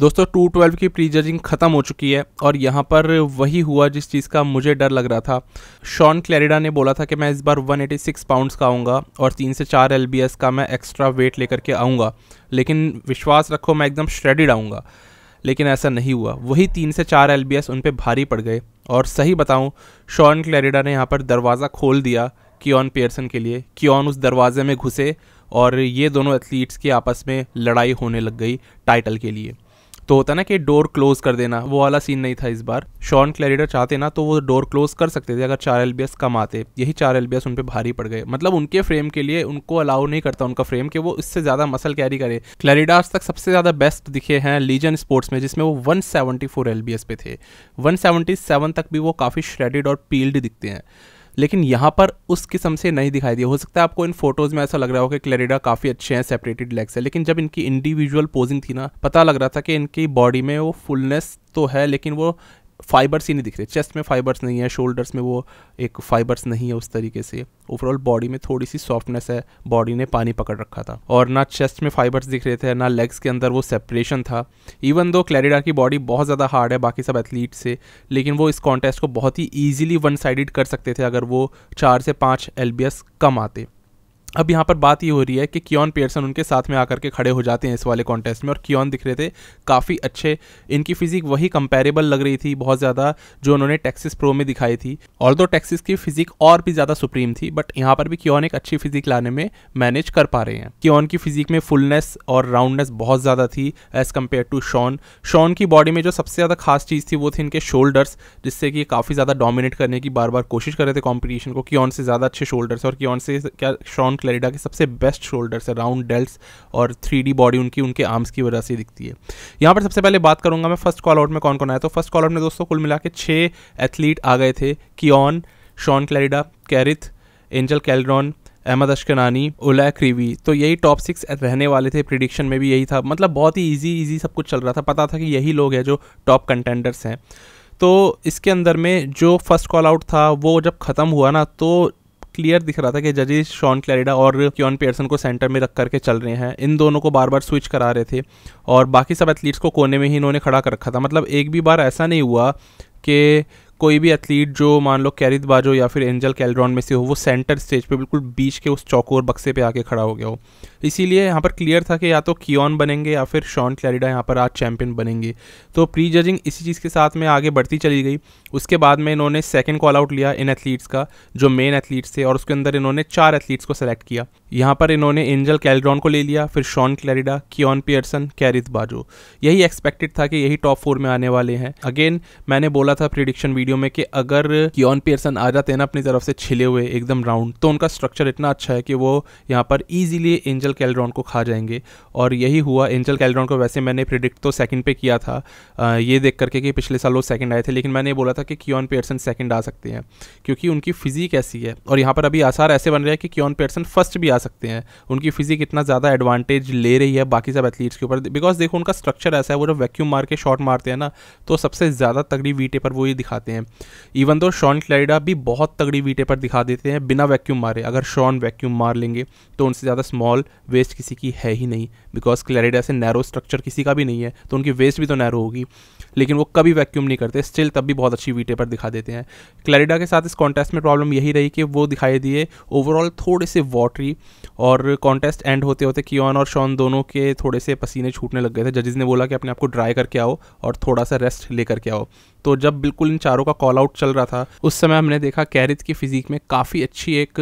दोस्तों two twelve की prejudging ख़त्म हो चुकी है और यहाँ पर वही हुआ जिस चीज़ का मुझे डर लग रहा था शॉन क्लेरिडा ने बोला था कि मैं इस बार 186 पाउंडस का आऊँगा और तीन से चार एल का मैं एक्स्ट्रा वेट लेकर के आऊँगा लेकिन विश्वास रखो मैं एकदम श्रेडिड आऊँगा लेकिन ऐसा नहीं हुआ वही तीन से चार एल बी उन पर भारी पड़ गए और सही बताऊँ शॉन क्लेरिडा ने यहाँ पर दरवाज़ा खोल दिया कियन पियर्सन के लिए कियन उस दरवाजे में घुसे और ये दोनों एथलीट्स की आपस में लड़ाई होने लग गई टाइटल के लिए तो होता ना कि डोर क्लोज कर देना वो वाला सीन नहीं था इस बार शॉन क्लैरिडर चाहते ना तो वो डोर क्लोज कर सकते थे अगर चार एल कम आते यही चार एल उन पर भारी पड़ गए मतलब उनके फ्रेम के लिए उनको अलाउ नहीं करता उनका फ्रेम कि वो इससे ज़्यादा मसल कैरी करे क्लैरिडा आज तक सबसे ज़्यादा बेस्ट दिखे हैं लीजन स्पोर्ट्स में जिसमें वो one seventy four L B S पे थे वन सेवेंटी सेवन तक भी वो काफ़ी श्रेडिड और पील्ड दिखते हैं लेकिन यहाँ पर उस किस्म से नहीं दिखाई दिया हो सकता है आपको इन फोटोज में ऐसा लग रहा हो कि क्लेरिडा काफी अच्छे हैं सेपरेटेड लेग्स है लेकिन जब इनकी इंडिविजुअल पोजिंग थी ना पता लग रहा था कि इनकी बॉडी में वो फुलनेस तो है लेकिन वो फाइबर्स ही नहीं दिख रहे चेस्ट में फाइबर्स नहीं है शोल्डर्स में वो एक फाइबर्स नहीं है उस तरीके से ओवरऑल बॉडी में थोड़ी सी सॉफ्टनेस है बॉडी ने पानी पकड़ रखा था और ना चेस्ट में फाइबर्स दिख रहे थे ना लेग्स के अंदर वो सेपरेशन था इवन दो क्लैरिडा की बॉडी बहुत ज़्यादा हार्ड है बाकी सब एथलीट से लेकिन वो इस कॉन्टेस्ट को बहुत ही ईजिली वन साइडेड कर सकते थे अगर वो चार से पाँच एल कम आते अब यहाँ पर बात ये हो रही है कि कियन पियर्सन उनके साथ में आकर के खड़े हो जाते हैं इस वाले कॉन्टेस्ट में और कियन दिख रहे थे काफ़ी अच्छे इनकी फिजिक वही कंपेरेबल लग रही थी बहुत ज़्यादा जो उन्होंने टेक्सिस प्रो में दिखाई थी और दो टेक्सिस की फिजिक और भी ज़्यादा सुप्रीम थी बट यहाँ पर भी कियन एक अच्छी फिजिक लाने में मैनेज कर पा रहे हैं कियन की फिजिक में फुलनेस और राउंडनेस बहुत ज़्यादा थी as compared to Shaun Shaun की बॉडी में जो सबसे ज़्यादा खास चीज़ थी वो थी इनके शोल्डर्स जिससे कि काफ़ी ज़्यादा डोमिनेट करने की बार बार कोशिश कर रहे थे कॉम्पिटिशन को कियन से ज़्यादा अच्छे शोल्डर्स और क्यों से क्या शॉन जॉन क्लेरिडा के सबसे बेस्ट शोल्डर्स है राउंड डेल्ट्स और थ्री बॉडी उनकी उनके आर्म्स की वजह से दिखती है यहाँ पर सबसे पहले बात करूँगा मैं फर्स्ट कॉल आउट में कौन कौन आया तो फर्स्ट कॉल आउट में दोस्तों कुल मिला के छः एथलीट आ गए थे Keone Shaun Clarida Kerrith Angel Calderon Ahmad Ashkanani Oleh Kryvyi तो यही टॉप सिक्स रहने वाले थे प्रिडिक्शन में भी यही था मतलब बहुत ही इजी इजी सब कुछ चल रहा था पता था कि यही लोग हैं जो टॉप कंटेंडर्स हैं तो इसके अंदर में जो फर्स्ट कॉल आउट था वो जब ख़त्म हुआ ना तो क्लियर दिख रहा था कि जजेस शॉन क्लैरिडा और क्योन पेयरसन को सेंटर में रख करके चल रहे हैं इन दोनों को बार बार स्विच करा रहे थे और बाकी सब एथलीट्स को कोने में ही इन्होंने खड़ा कर रखा था मतलब एक भी बार ऐसा नहीं हुआ कि कोई भी एथलीट जो मान लो कैरित बाजो या फिर एंजल कैलड्रॉन में से हो वो सेंटर स्टेज पे बिल्कुल बीच के उस चौकोर बक्से पे आके खड़ा हो गया हो इसीलिए यहाँ पर क्लियर था कि या तो कियन बनेंगे या फिर शॉन क्लैरिडा यहाँ पर आज चैंपियन बनेंगे तो प्री जजिंग इसी चीज़ के साथ में आगे बढ़ती चली गई उसके बाद में इन्होंने सेकेंड कॉल आउट लिया इन एथलीट्स का जो मेन एथलीट्स थे और उसके अंदर इन्होंने चार एथलीट्स को सेलेक्ट किया यहाँ पर इन्होंने एंजल कैलड्रॉन को ले लिया फिर शॉन क्लैरिडा कियन पियर्सन कैरित बाजो यही एक्सपेक्टेड था कि यही टॉप फोर में आने वाले हैं अगेन मैंने बोला था प्रिडिक्शन वीडियो वीडियो में कि अगर कियन पियर्सन आ जाते हैं ना अपनी तरफ से छिले हुए एकदम राउंड तो उनका स्ट्रक्चर इतना अच्छा है कि वो यहाँ पर ईजिली एंजल कैलड्रॉन को खा जाएंगे और यही हुआ एंजल कैलड्रॉन को वैसे मैंने प्रिडिक्ट तो सेकंड पे किया था आ, ये देख करके कि पिछले साल वो सेकंड आए थे लेकिन मैंने बोला था कि कियन पियर्सन सेकंड आ सकते हैं क्योंकि उनकी फिजिक ऐसी है और यहाँ पर अभी आसार ऐसे बन रहे हैं कि कियन पियर्सन फर्स्ट भी आ सकते हैं उनकी फिजिक इतना ज़्यादा एडवांटेज ले रही है बाकी सब एथलीट्स के ऊपर बिकॉज देखो उनका स्ट्रक्चर ऐसा है वो जब वैक्यूम मार के शॉट मारते हैं ना तो सबसे ज़्यादा तगड़ी वीटे पर वो ये दिखाते हैं हैं इवन दो शॉन क्लैरिडा भी बहुत तगड़ी वीटे पर दिखा देते हैं बिना वैक्यूम मारे अगर शॉन वैक्यूम मार लेंगे तो उनसे ज़्यादा स्मॉल वेस्ट किसी की है ही नहीं बिकॉज क्लैरिडा से नैरो स्ट्रक्चर किसी का भी नहीं है तो उनकी वेस्ट भी तो नैरो होगी लेकिन वो कभी वैक्यूम नहीं करते स्टिल तब भी बहुत अच्छी वीटे पर दिखा देते हैं क्लैरिडा के साथ इस कॉन्टेस्ट में प्रॉब्लम यही रही कि वो दिखाई दिए ओवरऑल थोड़े से वॉटरी और कॉन्टेस्ट एंड होते होते कियन और शॉन दोनों के थोड़े से पसीने छूटने लग गए थे जजेज ने बोला कि अपने आपको ड्राई करके आओ और थोड़ा सा रेस्ट लेकर के आओ तो जब बिल्कुल इन चारों का कॉल आउट चल रहा था उस समय हमने देखा कैरिथ की फिजिक में काफ़ी अच्छी एक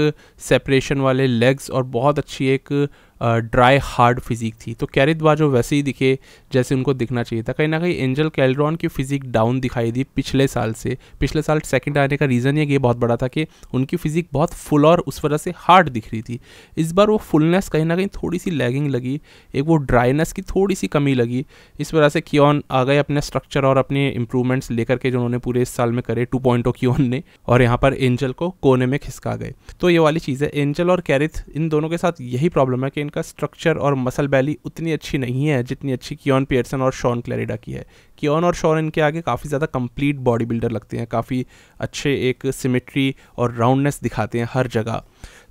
सेपरेशन वाले लेग्स और बहुत अच्छी एक ड्राई हार्ड फिजिक थी तो कैरिद बाजो वैसे ही दिखे जैसे उनको दिखना चाहिए था कहीं ना कहीं एंजल कैलड्रॉन की फिजिक डाउन दिखाई दी पिछले साल से पिछले साल सेकंड आने का रीज़न ये बहुत बड़ा था कि उनकी फिजिक बहुत फुल और उस वजह से हार्ड दिख रही थी इस बार वो फुलनेस कहीं ना कहीं थोड़ी सी लैगिंग लगी एक वो ड्राइनेस की थोड़ी सी कमी लगी इस वजह से क्यों आ गए अपने स्ट्रक्चर और अपने इंप्रूवमेंट्स लेकर के जो उन्होंने पूरे इस साल में करे टू पॉइंट कियन ने और यहाँ पर एंजल को कोने में खिसका गए तो ये वाली चीज़ है एंजल और कैरिथ इन दोनों के साथ यही प्रॉब्लम है कि इन उनका स्ट्रक्चर और मसल बैली उतनी अच्छी नहीं है जितनी अच्छी कियन पियर्सन और शॉन क्लेरिडा की है कियन और शॉन इनके आगे काफ़ी ज़्यादा कंप्लीट बॉडी बिल्डर लगते हैं काफ़ी अच्छे एक सिमेट्री और राउंडनेस दिखाते हैं हर जगह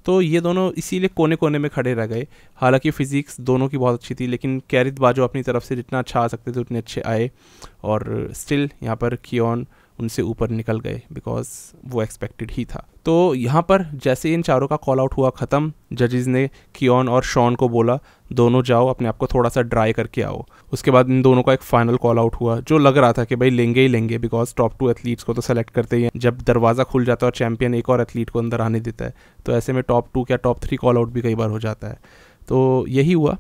तो ये दोनों इसीलिए कोने कोने में खड़े रह गए हालांकि फ़िज़िक्स दोनों की बहुत अच्छी थी लेकिन कैरित बाजो अपनी तरफ से जितना अच्छा आ सकते थे उतने अच्छे आए और स्टिल यहाँ पर कियन उनसे ऊपर निकल गए बिकॉज वो एक्सपेक्टेड ही था तो यहाँ पर जैसे इन चारों का कॉल आउट हुआ ख़त्म जजेस ने कियोन और शॉन को बोला दोनों जाओ अपने आप को थोड़ा सा ड्राई करके आओ उसके बाद इन दोनों का एक फाइनल कॉल आउट हुआ जो लग रहा था कि भाई लेंगे ही लेंगे बिकॉज टॉप टू एथलीट्स को तो सेलेक्ट करते ही हैं जब दरवाज़ा खुल जाता है और चैंपियन एक और एथलीट को अंदर आने देता है तो ऐसे में टॉप टू या टॉप थ्री कॉल आउट भी कई बार हो जाता है तो यही हुआ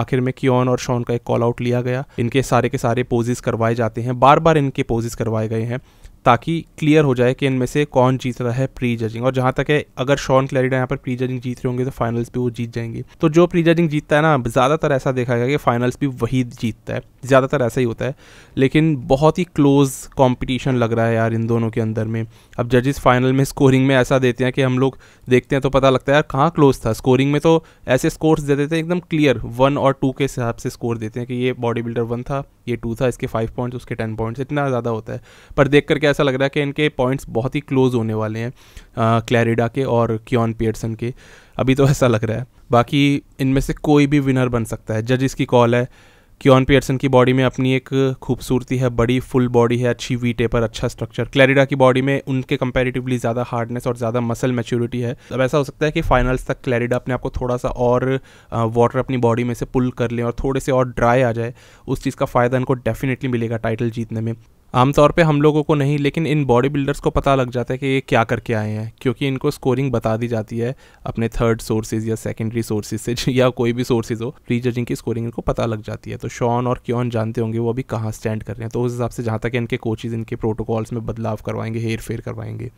आखिर में कियन और शॉन का एक कॉल आउट लिया गया इनके सारे के सारे पोजेस करवाए जाते हैं बार बार इनके पोजेस करवाए गए हैं ताकि क्लियर हो जाए कि इनमें से कौन जीत रहा है प्री जजिंग और जहाँ तक है अगर शॉन क्लैरिडा यहाँ पर प्री जजिंग जीत रहे होंगे तो फाइनल्स भी वो जीत जाएंगे तो जो प्री जजिंग जीतता है ना ज़्यादातर ऐसा देखा गया कि फाइनल्स भी वही जीतता है ज़्यादातर ऐसा ही होता है लेकिन बहुत ही क्लोज कॉम्पिटिशन लग रहा है यार इन दोनों के अंदर में अब जजेस फाइनल में स्कोरिंग में ऐसा देते हैं कि हम लोग देखते हैं तो पता लगता है यार कहाँ क्लोज था स्कोरिंग में तो ऐसे स्कोर्स दे देते हैं एकदम क्लियर वन और टू के हिसाब से स्कोर देते हैं कि ये बॉडी बिल्डर वन था ये टू था इसके फाइव पॉइंट्स उसके टेन पॉइंट्स इतना ज़्यादा होता है पर देख करके ऐसा लग रहा है कि इनके पॉइंट्स बहुत ही क्लोज होने वाले हैं क्लैरिडा के और क्योन पियर्सन के अभी तो ऐसा लग रहा है बाकी इनमें से कोई भी विनर बन सकता है जज इसकी कॉल है क्योन पियर्सन की बॉडी में अपनी एक खूबसूरती है बड़ी फुल बॉडी है अच्छी वी टेपर अच्छा स्ट्रक्चर क्लैरिडा की बॉडी में उनके कंपैरेटिवली ज़्यादा हार्डनेस और ज़्यादा मसल मैच्योरिटी है अब ऐसा हो सकता है कि फाइनल्स तक क्लैरिडा अपने आपको थोड़ा सा और वाटर अपनी बॉडी में से पुल कर लें और थोड़े से और ड्राई आ जाए उस चीज़ का फ़ायदा इनको डेफिनेटली मिलेगा टाइटल जीतने में आमतौर पे हम लोगों को नहीं लेकिन इन बॉडी बिल्डर्स को पता लग जाता है कि ये क्या करके आए हैं क्योंकि इनको स्कोरिंग बता दी जाती है अपने थर्ड सोर्सेज या सेकेंडरी सोर्सेज से या कोई भी सोर्सेज हो प्री जजिंग की स्कोरिंग इनको पता लग जाती है तो शॉन और क्यों जानते होंगे वो अभी कहाँ स्टैंड कर रहे हैं तो उस हिसाब से जहाँ तक इनके कोचेज इनके प्रोटोकॉल्स में बदलाव करवाएंगे हेर फेर करवाएंगे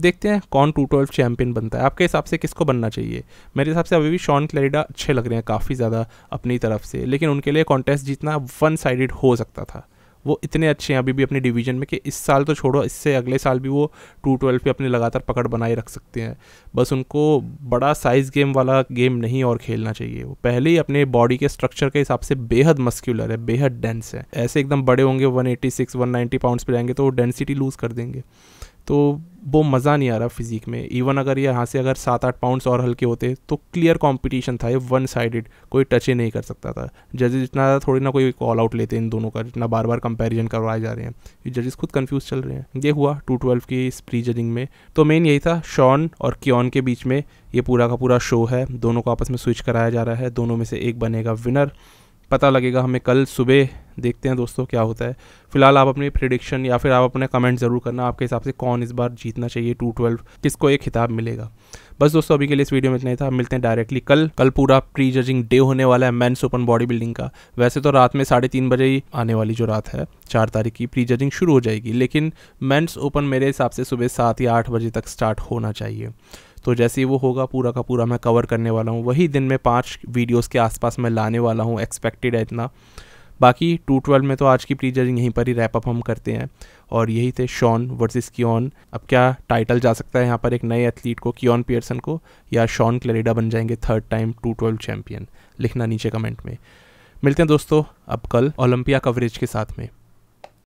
देखते हैं कौन टू ट्वेल्व चैम्पियन बनता है आपके हिसाब से किसको बनना चाहिए मेरे हिसाब से अभी भी शॉन क्लेरिडा अच्छे लग रहे हैं काफ़ी ज़्यादा अपनी तरफ से लेकिन उनके लिए कॉन्टेस्ट जीतना वन साइडेड हो सकता था वो इतने अच्छे हैं अभी भी अपने डिवीजन में कि इस साल तो छोड़ो इससे अगले साल भी वो टू ट्वेल्व पे अपनी लगातार पकड़ बनाए रख सकते हैं बस उनको बड़ा साइज़ गेम वाला गेम नहीं और खेलना चाहिए वो पहले ही अपने बॉडी के स्ट्रक्चर के हिसाब से बेहद मस्क्यूलर है बेहद डेंस है ऐसे एकदम बड़े होंगे one eighty six one ninety pounds पर जाएंगे तो वो डेंसिटी लूज़ कर देंगे तो वो मज़ा नहीं आ रहा फिज़िक में इवन अगर ये यहाँ से अगर सात आठ पाउंड्स और हल्के होते तो क्लियर कंपटीशन था ये वन साइडेड कोई टच ही नहीं कर सकता था जजेस जितना थोड़ी ना कोई कॉल आउट लेते इन दोनों का जितना बार बार कंपैरिजन करवाए जा रहे हैं ये जजेस खुद कंफ्यूज चल रहे हैं ये हुआ टू ट्वेल्व की इस प्री जजिंग में तो मेन यही था शॉन और क्योन के बीच में ये पूरा का पूरा शो है दोनों को आपस में स्विच कराया जा रहा है दोनों में से एक बनेगा विनर पता लगेगा हमें कल सुबह देखते हैं दोस्तों क्या होता है फिलहाल आप अपनी प्रिडिक्शन या फिर आप अपने कमेंट ज़रूर करना आपके हिसाब से कौन इस बार जीतना चाहिए टू ट्वेल्व किसको एक खिताब मिलेगा बस दोस्तों अभी के लिए इस वीडियो में इतना ही था मिलते हैं डायरेक्टली कल कल पूरा प्री जजिंग डे होने वाला है मैंस ओपन बॉडी बिल्डिंग का वैसे तो रात में साढ़े तीन बजे ही आने वाली जो रात है चार तारीख की प्री जजिंग शुरू हो जाएगी लेकिन मैंस ओपन मेरे हिसाब से सुबह सात या आठ बजे तक स्टार्ट होना चाहिए तो जैसे ही वो होगा पूरा का पूरा मैं कवर करने वाला हूँ वही दिन में पाँच वीडियोज़ के आसपास मैं लाने वाला हूँ एक्सपेक्टेड है इतना बाकी टू ट्वेल्व में तो आज की प्री जजिंग यहीं पर ही रैपअप हम करते हैं और यही थे शॉन वर्सेस कियोन अब क्या टाइटल जा सकता है यहाँ पर एक नए एथलीट को कियोन पियर्सन को या शॉन क्लेरिडा बन जाएंगे third time two twelve champion लिखना नीचे कमेंट में मिलते हैं दोस्तों अब कल ओलंपिया कवरेज के साथ में